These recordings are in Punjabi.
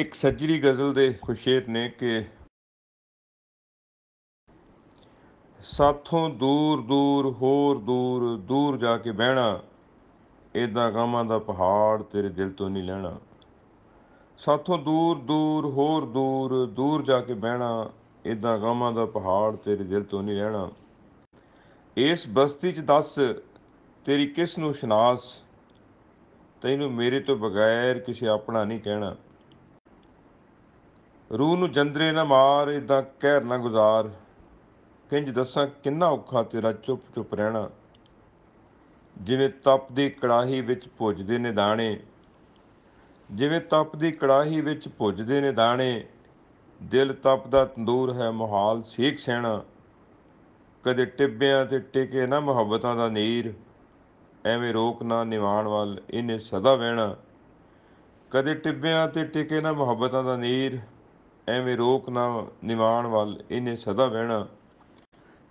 ਇੱਕ ਸੱਜਰੀ ਗਜ਼ਲ ਦੇ ਖੁਸ਼ੇਰ ਨੇ ਕਿ ਸਾਥੋਂ ਦੂਰ ਦੂਰ ਹੋਰ ਦੂਰ ਦੂਰ ਜਾ ਕੇ ਬਹਿਣਾ ਇਦਾਂ ਗਾਮਾਂ ਦਾ ਪਹਾੜ ਤੇਰੇ ਦਿਲ ਤੋਂ ਨਹੀਂ ਲੈਣਾ ਸਾਥੋਂ ਦੂਰ ਦੂਰ ਹੋਰ ਦੂਰ ਦੂਰ ਜਾ ਕੇ ਬਹਿਣਾ ਇਦਾਂ ਗਾਮਾਂ ਦਾ ਪਹਾੜ ਤੇਰੇ ਦਿਲ ਤੋਂ ਨਹੀਂ ਲੈਣਾ ਇਸ ਬਸਤੀ 'ਚ ਦੱਸ ਤੇਰੀ ਕਿਸ ਨੂੰ ਸ਼ਨਾਸ ਤੈਨੂੰ ਮੇਰੇ ਤੋਂ ਬਗੈਰ ਕਿਸੇ ਆਪਣਾ ਨਹੀਂ ਕਹਿਣਾ ਰੂਹ ਨੂੰ ਜੰਦਰੇ ਨਾ ਮਾਰ ਇਦਾਂ ਕਹਿਰ ਨਾ ਗੁਜ਼ਾਰ ਕਿੰਜ ਦੱਸਾਂ ਕਿੰਨਾ ਔਖਾ ਤੇਰਾ ਚੁੱਪ ਚੁੱਪ ਰਹਿਣਾ ਜਿਵੇਂ ਤਪਦੀ ਕੜਾਹੀ ਵਿੱਚ ਭੁੱਜਦੇ ਨੇ ਦਾਣੇ ਜਿਵੇਂ ਤਪਦੀ ਕੜਾਹੀ ਵਿੱਚ ਭੁੱਜਦੇ ਨੇ ਦਾਣੇ ਦਿਲ ਤਪਦਾ ਤੰਦੂਰ ਹੈ ਮਹਾਲ ਸੇਖ ਸੈਣਾ ਕਦੇ ਟਿੱਬਿਆਂ ਤੇ ਟਿਕੇ ਨਾ ਮੁਹੱਬਤਾਂ ਦਾ ਨੀਰ ਐਵੇਂ ਰੋਕ ਨਾ ਨਿਵਾਣ ਵੱਲ ਇਹਨੇ ਸਦਾ ਵਹਿਣਾ ਕਦੇ ਟਿੱਬਿਆਂ ਤੇ ਟਿਕੇ ਨਾ ਮੁਹੱਬਤਾਂ ਦਾ ਨੀਰ ਐਵੇਂ ਰੋਕ ਨਾ ਨਿਵਾਣ ਵੱਲ ਇਹਨੇ ਸਦਾ ਬਹਿਣਾ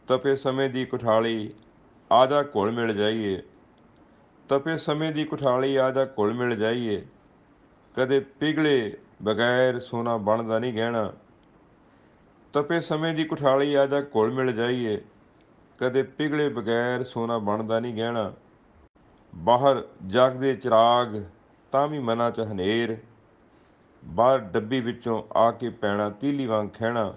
ਤਪੇ ਸਮੇਂ ਦੀ ਕੁਠਾਲੀ ਆਜਾ ਘੁਲ ਮਿਲ ਜਾਈਏ ਤਪੇ ਸਮੇਂ ਦੀ ਕੁਠਾਲੀ ਆਜਾ ਘੁਲ ਮਿਲ ਜਾਈਏ ਕਦੇ ਪਿਗਲੇ ਬਗੈਰ ਸੋਨਾ ਬਣਦਾ ਨਹੀਂ ਗਹਿਣਾ ਤਪੇ ਸਮੇਂ ਦੀ ਕੁਠਾਲੀ ਆਜਾ ਘੁਲ ਮਿਲ ਜਾਈਏ ਕਦੇ ਪਿਗਲੇ ਬਗੈਰ ਸੋਨਾ ਬਣਦਾ ਨਹੀਂ ਗਹਿਣਾ ਬਾਹਰ ਜਗ ਦੇ ਚਿਰਾਗ ਤਾਂ ਵੀ ਮਨਾਂ ਚ ਹਨੇਰ ਬਾਹਰ ਡੱਬੀ ਵਿੱਚੋਂ ਆ ਕੇ ਪੈਣਾ ਤੀਲੀ ਵਾਂਗ ਖਹਿਣਾ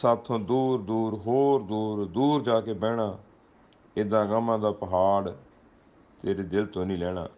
ਸਾਥੋਂ ਦੂਰ ਦੂਰ ਹੋਰ ਦੂਰ ਦੂਰ ਜਾ ਕੇ ਬਹਿਣਾ ਇਦਾਂ ਗਮਾਂ ਦਾ ਪਹਾੜ ਤੇਰੇ ਦਿਲ ਤੋਂ ਨਹੀਂ ਲੈਣਾ